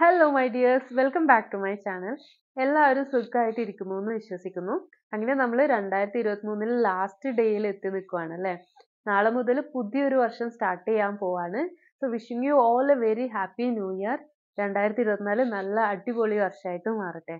Hello my dears welcome back to my channel എല്ലാവരും സുഖമായിട്ട് ഇരിക്കുന്നു എന്ന് വിശ്വസിക്കുന്നു അങ്ങനെ നമ്മൾ രണ്ടായിരത്തി ഇരുപത്തി മൂന്നിൽ ലാസ്റ്റ് ഡേയിൽ എത്തി നിൽക്കുവാണ് അല്ലേ നാളെ മുതൽ പുതിയൊരു വർഷം സ്റ്റാർട്ട് ചെയ്യാൻ പോവാണ് so wishing you all a very happy new year രണ്ടായിരത്തി ഇരുപത്തിനാല് നല്ല അടിപൊളി വർഷമായിട്ട് മാറട്ടെ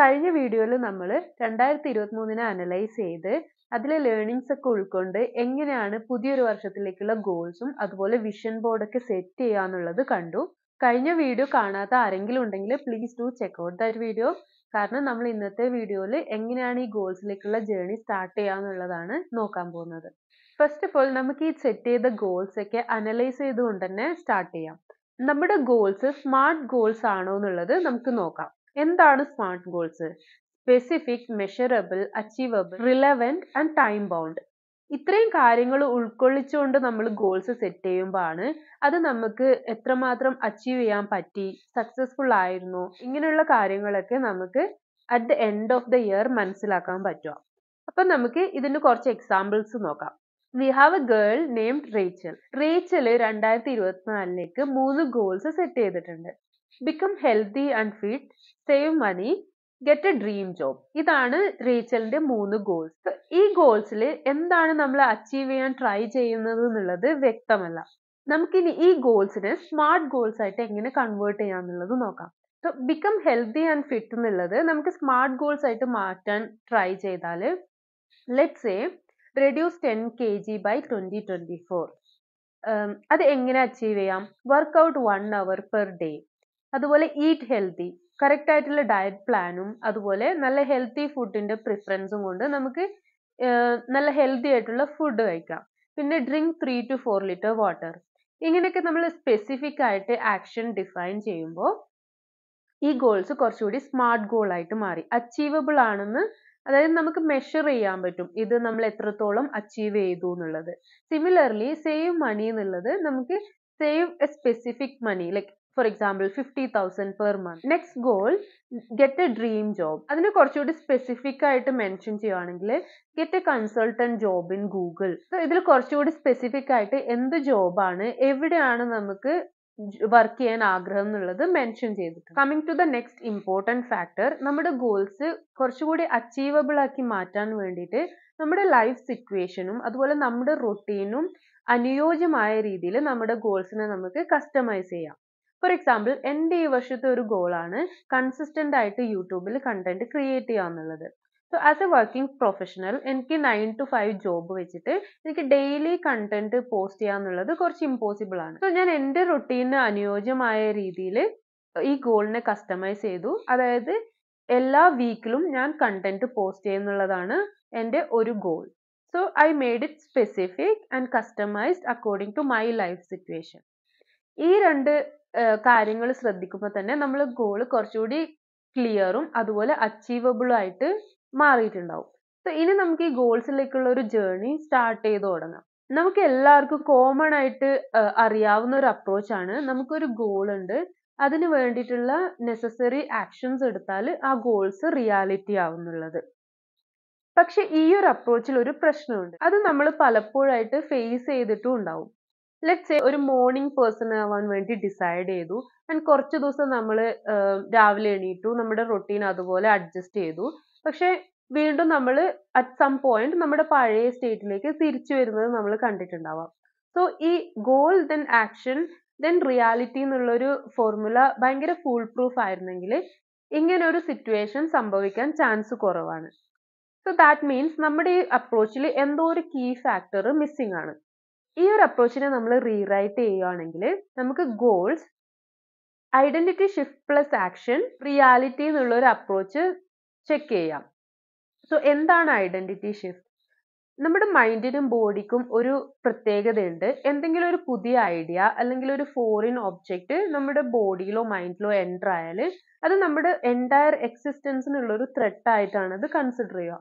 കഴിഞ്ഞ വീഡിയോയിൽ നമ്മൾ രണ്ടായിരത്തി ഇരുപത്തി മൂന്നിനെ അനലൈസ് ചെയ്ത് അതിലെ ലേണിങ്സ് ഒക്കെ ഉൾക്കൊണ്ട് എങ്ങനെയാണ് പുതിയൊരു വർഷത്തിലേക്കുള്ള ഗോൾസും അതുപോലെ വിഷൻ ബോർഡൊക്കെ ഒക്കെ ചെയ്യാന്നുള്ളത് കണ്ടു. കഴിഞ്ഞ വീഡിയോ കാണാത്ത ആരെങ്കിലും ഉണ്ടെങ്കിൽ please do check out that video കാരണം നമ്മൾ ഇന്നത്തെ വീഡിയോയിൽ എങ്ങനെയാണ് ഈ ഗോൾസിലേക്കുള്ള ലേക്കുള്ള സ്റ്റാർട്ട് ചെയ്യാന്നുള്ളതാണ് നോക്കാൻ പോകുന്നത്. ഫസ്റ്റ് ഓഫ് ഓൾ നമുക്ക് ഈ സെറ്റ് ചെയ്ത ഗോൾസ് ഒക്കെ അനലൈസ് ചെയ്തുകൊണ്ട് തന്നെ സ്റ്റാർട്ട് ചെയ്യാം. നമ്മുടെ ഗോൾസ് സ്മാർട്ട് ഗോൾസ് ആണോ എന്നുള്ളത് നമുക്ക് നോക്കാം. എന്താണ് smart goals specific measurable achievable relevant and time bound ഇത്രയും കാര്യങ്ങൾ ഉൾക്കൊള്ളിച്ചുകൊണ്ട് നമ്മൾ ഗോൾസ് സെറ്റ് ചെയ്യുമ്പോൾ ആണ് അത് നമുക്ക് എത്രമാത്രം അച്ചീവ് ചെയ്യാൻ പറ്റി സക്സസ്ഫുൾ ആയിരുന്നു ഇങ്ങനെയുള്ള കാര്യങ്ങളൊക്കെ നമുക്ക് at the end of the year മനസ്സിലാക്കാൻ പറ്റുക അപ്പം നമുക്ക് ഇതിന് കുറച്ച് എക്സാമ്പിൾസ് നോക്കാം we have a girl named Rachel Rachel രണ്ടായിരത്തി ഇരുപത്തിനാലിലേക്ക് മൂന്ന് ഗോൾസ് സെറ്റ് ചെയ്തിട്ടുണ്ട് become healthy and fit save money get a dream job ഇതാണ് റീച്ചലിന്റെ മൂന്ന് ഗോൾസ് ഈ ഗോൾസിൽ എന്താണ് നമ്മൾ അച്ചീവ് ചെയ്യാൻ ട്രൈ ചെയ്യുന്നത് എന്നുള്ളത് വ്യക്തമല്ല നമുക്കിനി ഈ ഗോൾസിനെ സ്മാർട്ട് ഗോൾസ് ആയിട്ട് എങ്ങനെ കൺവേർട്ട് ചെയ്യാന്നുള്ളത് നോക്കാം so become healthy and fit എന്നുള്ളത് നമുക്ക് സ്മാർട്ട് ഗോൾസ് ആയിട്ട് മാറ്റാൻ ട്രൈ ചെയ്താൽ let's a reduce ten K G by twenty twenty four അത് എങ്ങനെ അച്ചീവ് ചെയ്യാം workout one hour per day അതുപോലെ ഈറ്റ് ഹെൽത്തി കറക്റ്റ് ആയിട്ടുള്ള ഡയറ്റ് പ്ലാനും അതുപോലെ നല്ല ഹെൽത്തി ഫുഡിന്റെ പ്രിഫറൻസും കൊണ്ട് നമുക്ക് നല്ല ഹെൽത്തി ആയിട്ടുള്ള ഫുഡ് കഴിക്കാം പിന്നെ drink three to four litre water ഇങ്ങനെയൊക്കെ നമ്മൾ സ്പെസിഫിക് ആയിട്ട് ആക്ഷൻ ഡിഫൈൻ ചെയ്യുമ്പോൾ ഈ ഗോൾസ് കുറച്ചുകൂടി സ്മാർട്ട് ഗോൾ ആയിട്ട് മാറി അച്ചീവബിൾ ആണെന്ന് അതായത് നമുക്ക് മെഷർ ചെയ്യാൻ പറ്റും ഇത് നമ്മൾ എത്രത്തോളം അച്ചീവ് ചെയ്തു എന്നുള്ളത് സിമിലർലി സേവ് മണി എന്നുള്ളത് നമുക്ക് save a specific money like for example fifty thousand per month next goal get a dream job അതിന് കുറച്ചുകൂടി സ്പെസിഫിക് ആയിട്ട് മെൻഷൻ ചെയ്യുകയാണെങ്കിൽ get a consultant job in Google so ഇതിൽ കുറച്ചുകൂടി സ്പെസിഫിക് ആയിട്ട് എന്ത് ജോബാണ് എവിടെയാണ് നമുക്ക് വർക്ക് ചെയ്യാൻ ആഗ്രഹം എന്നുള്ളത് മെൻഷൻ ചെയ്തിട്ടുണ്ട് coming to the next important factor നമ്മുടെ ഗോൾസ് കുറച്ചുകൂടി അച്ചീവബിൾ ആക്കി മാറ്റാൻ വേണ്ടിയിട്ട് നമ്മുടെ ലൈഫ് സിറ്റുവേഷനും അതുപോലെ നമ്മുടെ റൊട്ടീനും അനുയോജ്യമായ രീതിയിൽ നമ്മുടെ ഗോൾസിനെ നമുക്ക് കസ്റ്റമൈസ് ചെയ്യാം ഫോർ എക്സാമ്പിൾ എൻ്റെ ഈ വർഷത്തെ ഒരു ഗോളാണ് കൺസിസ്റ്റൻ്റ് ആയിട്ട് യൂട്യൂബിൽ കണ്ടന്റ് ക്രിയേറ്റ് ചെയ്യുക എന്നുള്ളത് so as a working professional എനിക്ക് നയൻ ടു ഫൈവ് ജോബ് വെച്ചിട്ട് എനിക്ക് ഡെയിലി കണ്ടന്റ് പോസ്റ്റ് ചെയ്യുക എന്നുള്ളത് കുറച്ച് ഇമ്പോസിബിൾ ആണ് സോ ഞാൻ എൻ്റെ റൊട്ടീന് അനുയോജ്യമായ രീതിയിൽ ഈ ഗോളിനെ കസ്റ്റമൈസ് ചെയ്തു അതായത് എല്ലാ വീക്കിലും ഞാൻ കണ്ടന്റ് പോസ്റ്റ് ചെയ്യുന്നുള്ളതാണ് എൻ്റെ ഒരു goal so I made it specific and customised according to my life situation ഈ രണ്ട് കാര്യങ്ങൾ ശ്രദ്ധിക്കുമ്പോൾ തന്നെ നമ്മൾ goal കുറച്ചുകൂടി clear ഉം അതുപോലെ achievable ആയിട്ട് മാറിയിട്ടുണ്ടാവും. so ഇനി നമുക്ക് ഈ goals ലേക്കുള്ള ഒരു journey start ചെയ്ത് തുടങ്ങാം. നമുക്ക് എല്ലാവർക്കും common ആയിട്ട് അറിയാവുന്ന ഒരു approach ആണ് നമുക്കൊരു goal ഉണ്ട് അതിന് വേണ്ടിയിട്ടുള്ള necessary actions എടുത്താല് ആ goals reality ആവുംന്നുള്ളത്. പക്ഷെ ഈ ഒരു approach ൽ ഒരു പ്രശ്നമുണ്ട് അത് നമ്മള് പലപ്പോഴായിട്ട് face ചെയ്തിട്ടും ഉണ്ടാവും. ലെറ്റ്സ് ഒരു മോർണിംഗ് പേഴ്സൺ ആവാൻ വേണ്ടി ഡിസൈഡ് ചെയ്തു ആൻഡ് കുറച്ച് ദിവസം നമ്മൾ രാവിലെ എണീറ്റു നമ്മുടെ റൊട്ടീൻ അതുപോലെ അഡ്ജസ്റ്റ് ചെയ്തു പക്ഷേ വീണ്ടും നമ്മൾ അറ്റ് സം പോയിന്റ് നമ്മുടെ പഴയ സ്റ്റേറ്റിലേക്ക് തിരിച്ചു വരുന്നത് നമ്മൾ കണ്ടിട്ടുണ്ടാവാം സോ ഈ goal then action then reality എന്നുള്ളൊരു ഫോർമുല ഭയങ്കര ഫുൾ പ്രൂഫ് ആയിരുന്നെങ്കിൽ ഇങ്ങനെ ഒരു സിറ്റുവേഷൻ സംഭവിക്കാൻ ചാൻസ് കുറവാണ് സോ ദാറ്റ് മീൻസ് നമ്മുടെ ഈ അപ്രോച്ചിൽ എന്തോ ഒരു കീ ഫാക്ടർ മിസ്സിംഗ് ആണ് ഈ ഒരു അപ്രോച്ചിനെ നമ്മൾ റീറൈറ്റ് ചെയ്യുകയാണെങ്കിൽ നമുക്ക് goals identity shift plus action reality എന്നുള്ള ഒരു അപ്രോച്ച് ചെക്ക് ചെയ്യാം സോ എന്താണ് ഐഡന്റിറ്റി ഷിഫ്റ്റ് നമ്മുടെ മൈൻഡിനും ബോഡിക്കും ഒരു പ്രത്യേകതയുണ്ട് എന്തെങ്കിലും ഒരു പുതിയ ഐഡിയ അല്ലെങ്കിൽ ഒരു ഫോറിൻ ഒബ്ജക്റ്റ് നമ്മുടെ ബോഡിയിലോ മൈൻഡിലോ എൻ്റർ ആയാൽ അത് നമ്മുടെ എൻറ്റയർ എക്സിസ്റ്റൻസിനുള്ളൊരു ഒരു ആയിട്ടാണ് അത് കൺസിഡർ ചെയ്യുക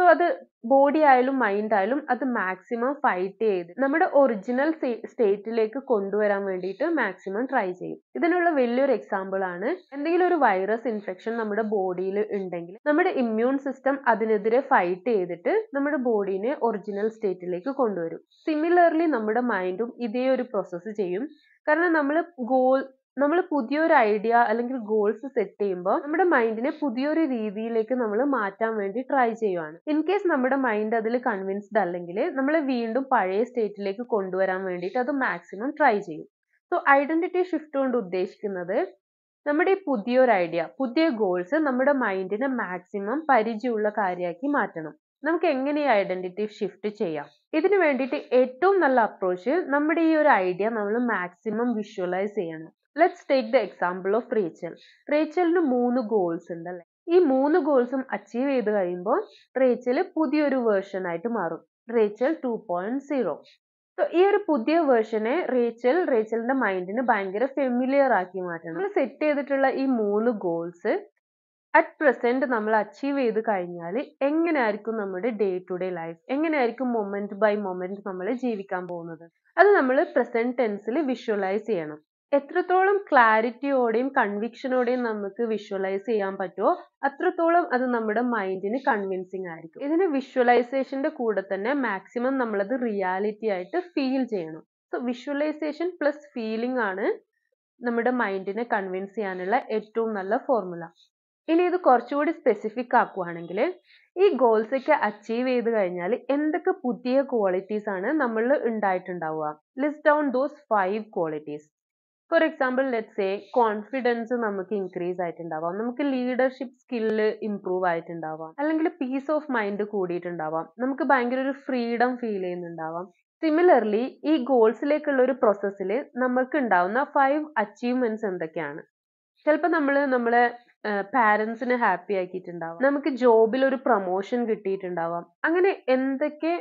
സോ അത് ബോഡി ആയാലും മൈൻഡ് ആയാലും അത് മാക്സിമം ഫൈറ്റ് ചെയ്ത് നമ്മുടെ ഒറിജിനൽ സ്റ്റേറ്റിലേക്ക് കൊണ്ടുവരാൻ വേണ്ടിയിട്ട് മാക്സിമം ട്രൈ ചെയ്യും ഇതിനുള്ള വലിയൊരു എക്സാമ്പിൾ ആണ് എന്തെങ്കിലും ഒരു വൈറസ് ഇൻഫെക്ഷൻ നമ്മുടെ ബോഡിയിൽ ഉണ്ടെങ്കിൽ നമ്മുടെ ഇമ്മ്യൂൺ സിസ്റ്റം അതിനെതിരെ ഫൈറ്റ് ചെയ്തിട്ട് നമ്മുടെ ബോഡീനെ ഒറിജിനൽ സ്റ്റേറ്റിലേക്ക് കൊണ്ടുവരും സിമിലർലി നമ്മുടെ മൈൻഡും ഇതേ ഒരു പ്രോസസ്സ് ചെയ്യും കാരണം നമ്മൾ ഗോൾ നമ്മൾ പുതിയൊരു ഐഡിയ അല്ലെങ്കിൽ ഗോൾസ് സെറ്റ് ചെയ്യുമ്പോൾ നമ്മുടെ മൈൻഡിനെ പുതിയൊരു രീതിയിലേക്ക് നമ്മൾ മാറ്റാൻ വേണ്ടി ട്രൈ ചെയ്യുവാണ് ഇൻ കേസ് നമ്മുടെ മൈൻഡ് അതിൽ കൺവിൻസ്ഡ് അല്ലെങ്കിൽ നമ്മൾ വീണ്ടും പഴയ സ്റ്റേറ്റിലേക്ക് കൊണ്ടുവരാൻ വേണ്ടിയിട്ട് അത് മാക്സിമം ട്രൈ ചെയ്യും സോ ഐഡന്റിറ്റി ഷിഫ്റ്റ് കൊണ്ട് ഉദ്ദേശിക്കുന്നത് നമ്മുടെ ഈ പുതിയൊരു ഐഡിയ പുതിയ ഗോൾസ് നമ്മുടെ മൈൻഡിനെ മാക്സിമം പരിചയമുള്ള കാര്യമാക്കി മാറ്റണം നമുക്ക് എങ്ങനെ ഈ ഐഡന്റിറ്റി ഷിഫ്റ്റ് ചെയ്യാം ഇതിനു വേണ്ടിയിട്ട് ഏറ്റവും നല്ല അപ്രോച്ച് നമ്മുടെ ഈ ഒരു ഐഡിയ നമ്മൾ മാക്സിമം വിഷ്വലൈസ് ചെയ്യണം let's take the example of Rachel റേച്ചലിന് മൂന്ന് ഗോൾസ് ഉണ്ട് ഉണ്ടല്ലേ ഈ മൂന്ന് ഗോൾസും അച്ചീവ് ചെയ്ത് കഴിയുമ്പോൾ റേച്ചൽ പുതിയൊരു വേർഷൻ ആയിട്ട് മാറും Rachel two point zero so ഈ ഒരു പുതിയ വേർഷനെ റേച്ചൽ റേച്ചലിന്റെ മൈൻഡിന് ഭയങ്കര ഫെമിലിയർ ആക്കി മാറ്റണം നമ്മൾ സെറ്റ് ചെയ്തിട്ടുള്ള ഈ മൂന്ന് ഗോൾസ് അറ്റ് പ്രസന്റ് നമ്മൾ അച്ചീവ് ചെയ്ത് കഴിഞ്ഞാൽ എങ്ങനെയായിരിക്കും നമ്മുടെ ഡേ ടു ഡേ ലൈഫ് എങ്ങനെയായിരിക്കും മൊമെന്റ് ബൈ മൊമെന്റ് നമ്മൾ ജീവിക്കാൻ പോകുന്നത് അത് നമ്മൾ പ്രസന്റ് ടെൻസിൽ വിഷ്വലൈസ് ചെയ്യണം എത്രത്തോളം ക്ലാരിറ്റിയോടെയും കൺവിക്ഷനോടെയും നമുക്ക് വിഷ്വലൈസ് ചെയ്യാൻ പറ്റുമോ അത്രത്തോളം അത് നമ്മുടെ മൈൻഡിന് കൺവിൻസിങ് ആയിരിക്കും ഇതിന് വിഷ്വലൈസേഷന്റെ കൂടെ തന്നെ മാക്സിമം നമ്മളത് റിയാലിറ്റി ആയിട്ട് ഫീൽ ചെയ്യണം സോ വിഷ്വലൈസേഷൻ പ്ലസ് ഫീലിംഗ് ആണ് നമ്മുടെ മൈൻഡിനെ കൺവിൻസ് ചെയ്യാനുള്ള ഏറ്റവും നല്ല ഫോർമുല ഇനി ഇത് കുറച്ചുകൂടി സ്പെസിഫിക് ആക്കുവാണെങ്കിൽ ഈ ഗോൾസ് ഒക്കെ അച്ചീവ് ചെയ്ത് കഴിഞ്ഞാൽ എന്തൊക്കെ പുതിയ ക്വാളിറ്റീസ് ആണ് നമ്മളിൽ ഉണ്ടായിട്ടുണ്ടാവുക list down those five qualities for example let say confidence നമുക്ക് ഇൻക്രീസ് ആയിട്ടുണ്ടാവാം നമുക്ക് ലീഡർഷിപ്പ് സ്കില്ല് ഇംപ്രൂവ് ആയിട്ടുണ്ടാവാം അല്ലെങ്കിൽ പീസ് ഓഫ് മൈൻഡ് കൂടിയിട്ടുണ്ടാവാം നമുക്ക് ഭയങ്കര ഒരു ഫ്രീഡം ഫീൽ ചെയ്യുന്നുണ്ടാവാം സിമിലർലി ഈ ഗോൾസിലേക്കുള്ള ഒരു പ്രോസസ്സിൽ നമുക്ക് ഉണ്ടാവുന്ന ഫൈവ് അച്ചീവ്മെന്റ്സ് എന്തൊക്കെയാണ് ചിലപ്പോൾ നമ്മൾ നമ്മളെ പാരൻസിനെ ഹാപ്പി ആക്കിയിട്ടുണ്ടാവാം നമുക്ക് ജോബിൽ ഒരു പ്രൊമോഷൻ കിട്ടിയിട്ടുണ്ടാവാം അങ്ങനെ എന്തൊക്കെ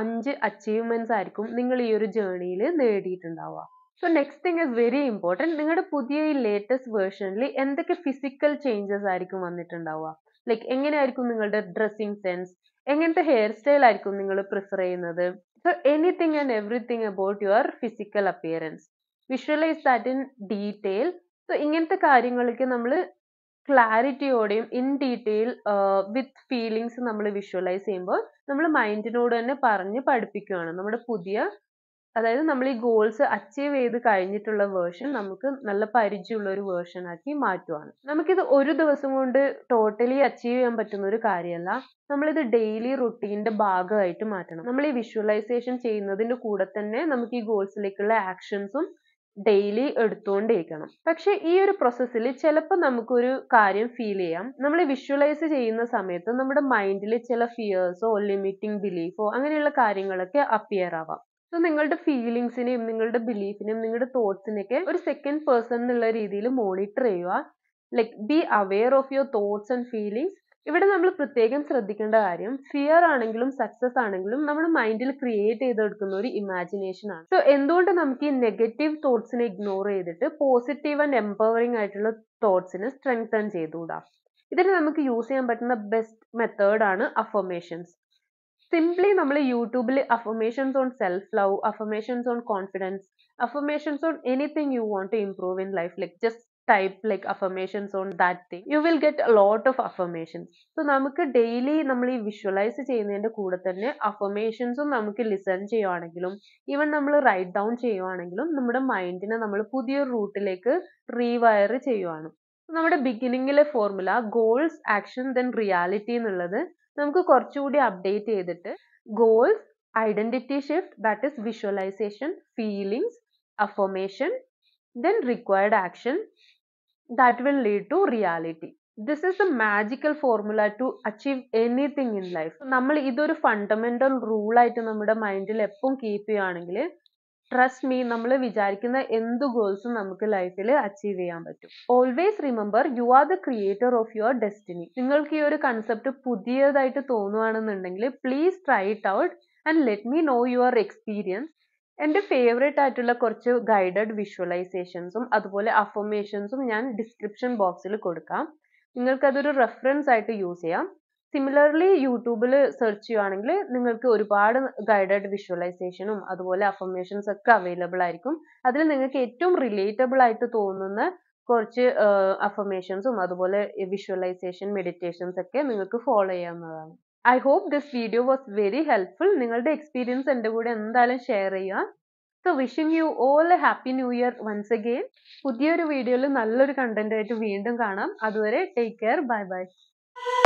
അഞ്ച് അച്ചീവ്മെന്റ്സ് ആയിരിക്കും നിങ്ങൾ ഈ ഒരു ജേർണിയിൽ നേടിയിട്ടുണ്ടാവുക so next thing is very important നിങ്ങളുടെ പുതിയ ഈ ലേറ്റസ്റ്റ് വേർഷനിൽ എന്തൊക്കെ ഫിസിക്കൽ ചേഞ്ചസ് ആയിരിക്കും വന്നിട്ടുണ്ടാവുക ലൈക്ക് എങ്ങനെയായിരിക്കും നിങ്ങളുടെ ഡ്രസ്സിങ് സെൻസ് എങ്ങനത്തെ ഹെയർ സ്റ്റൈൽ ആയിരിക്കും നിങ്ങൾ പ്രിഫർ ചെയ്യുന്നത് so anything and everything about your physical appearance visualise that in detail so ഇങ്ങനത്തെ കാര്യങ്ങളൊക്കെ നമ്മൾ ക്ലാരിറ്റിയോടെയും ഇൻ ഡീറ്റെയിൽ വിത്ത് ഫീലിങ്സ് നമ്മൾ വിഷ്വലൈസ് ചെയ്യുമ്പോൾ നമ്മൾ മൈൻഡിനോട് തന്നെ പറഞ്ഞ് പഠിപ്പിക്കുകയാണ് നമ്മുടെ പുതിയ അതായത് നമ്മൾ ഈ ഗോൾസ് അച്ചീവ് ചെയ്ത് കഴിഞ്ഞിട്ടുള്ള വേർഷൻ നമുക്ക് നല്ല പരിചയമുള്ള ഒരു വേർഷൻ ആക്കി മാറ്റുവാണ് നമുക്കിത് ഒരു ദിവസം കൊണ്ട് ടോട്ടലി അച്ചീവ് ചെയ്യാൻ പറ്റുന്ന ഒരു കാര്യമല്ല നമ്മളിത് ഡെയിലി റുട്ടീൻ്റെ ഭാഗമായിട്ട് മാറ്റണം നമ്മൾ ഈ വിഷ്വലൈസേഷൻ ചെയ്യുന്നതിൻ്റെ കൂടെ തന്നെ നമുക്ക് ഈ ഗോൾസിലേക്കുള്ള ആക്ഷൻസും ഡെയിലി എടുത്തുകൊണ്ടിരിക്കണം പക്ഷെ ഈ ഒരു പ്രോസസ്സിൽ ചിലപ്പോൾ നമുക്കൊരു കാര്യം ഫീൽ ചെയ്യാം നമ്മൾ വിഷ്വലൈസ് ചെയ്യുന്ന സമയത്ത് നമ്മുടെ മൈൻഡിൽ ചില ഫിയേഴ്സോ ലിമിറ്റിംഗ് ബിലീഫോ അങ്ങനെയുള്ള കാര്യങ്ങളൊക്കെ അപ്പിയർ ആവാം സോ നിങ്ങളുടെ ഫീലിങ്സിനെയും നിങ്ങളുടെ ബിലീഫിനെയും നിങ്ങളുടെ തോട്ട്സിനെയൊക്കെ ഒരു സെക്കൻഡ് പേഴ്സൺ എന്നുള്ള രീതിയിൽ മോണിറ്റർ ചെയ്യുക like be aware of your thoughts and feelings ഇവിടെ നമ്മൾ പ്രത്യേകം ശ്രദ്ധിക്കേണ്ട കാര്യം ഫിയർ ആണെങ്കിലും സക്സസ് ആണെങ്കിലും നമ്മുടെ മൈൻഡിൽ ക്രിയേറ്റ് ചെയ്തെടുക്കുന്ന ഒരു ഇമാജിനേഷൻ ആണ് സോ എന്തുകൊണ്ട് നമുക്ക് ഈ നെഗറ്റീവ് തോട്ട്സിനെ ഇഗ്നോർ ചെയ്തിട്ട് പോസിറ്റീവ് ആൻഡ് എംപവറിങ് ആയിട്ടുള്ള തോട്ട്സിനെ സ്ട്രെങ്തൻ ചെയ്തുകൂടാ ഇതിന് നമുക്ക് യൂസ് ചെയ്യാൻ പറ്റുന്ന ബെസ്റ്റ് മെത്തേഡ് ആണ് അഫർമേഷൻസ് സിംപ്ലി നമ്മൾ യൂട്യൂബിൽ affirmations on self love affirmations on confidence affirmations on anything you want to improve in life like just type like affirmations on that thing you will get lot of affirmations so നമുക്ക് daily നമ്മൾ ഈ visualise ചെയ്യുന്നതിൻ്റെ കൂടെ തന്നെ അഫർമേഷൻസും നമുക്ക് listen ചെയ്യുവാണെങ്കിലും even നമ്മൾ write down ചെയ്യുവാണെങ്കിലും നമ്മുടെ മൈൻഡിനെ നമ്മൾ പുതിയൊരു റൂട്ടിലേക്ക് റീവയർ ചെയ്യുവാണ് നമ്മുടെ ബിഗിനിങ്ങിലെ formula goals action then reality എന്നുള്ളത് നമുക്ക് കുറച്ചുകൂടി അപ്ഡേറ്റ് ചെയ്തിട്ട് goals identity shift that is visualisation feelings affirmation then required action that will lead to reality this is a magical formula to achieve anything in life നമ്മൾ ഇതൊരു fundamental rule ആയിട്ട് നമ്മുടെ മൈൻഡിൽ എപ്പം കീപ്പ് ചെയ്യുകയാണെങ്കിൽ ട്രസ്റ്റ് മീ നമ്മൾ വിചാരിക്കുന്ന എന്ത് ഗോൾസും നമുക്ക് ലൈഫിൽ അച്ചീവ് ചെയ്യാൻ പറ്റും always remember you are the creator of your destiny നിങ്ങൾക്ക് ഈ ഒരു കൺസെപ്റ്റ് പുതിയതായിട്ട് തോന്നുവാണെന്നുണ്ടെങ്കിൽ please try it out and let me know your experience എൻ്റെ ഫേവറേറ്റ് ആയിട്ടുള്ള കുറച്ച് ഗൈഡഡ് വിഷ്വലൈസേഷൻസും അതുപോലെ അഫർമേഷൻസും ഞാൻ ഡിസ്ക്രിപ്ഷൻ ബോക്സിൽ കൊടുക്കാം നിങ്ങൾക്ക് അതൊരു റെഫറൻസ് ആയിട്ട് യൂസ് ചെയ്യാം സിമിലർലി യൂട്യൂബിൽ സെർച്ച് ചെയ്യുവാണെങ്കിൽ നിങ്ങൾക്ക് ഒരുപാട് ഗൈഡഡ് വിഷ്വലൈസേഷനും അതുപോലെ അഫർമേഷൻസ് ഒക്കെ അവൈലബിൾ ആയിരിക്കും അതിൽ നിങ്ങൾക്ക് ഏറ്റവും റിലേറ്റബിൾ ആയിട്ട് തോന്നുന്ന കുറച്ച് അഫർമേഷൻസും അതുപോലെ വിഷ്വലൈസേഷൻ മെഡിറ്റേഷൻസ് ഒക്കെ നിങ്ങൾക്ക് ഫോളോ ചെയ്യാവുന്നതാണ് I hope this video was very helpful നിങ്ങളുടെ എക്സ്പീരിയൻസ് എൻ്റെ കൂടെ എന്തായാലും ഷെയർ ചെയ്യുക so wishing you all a happy new year once again പുതിയൊരു വീഡിയോയിൽ നല്ലൊരു കണ്ടന്റ് ആയിട്ട് വീണ്ടും കാണാം അതുവരെ ടേക്ക് കെയർ ബൈ ബൈ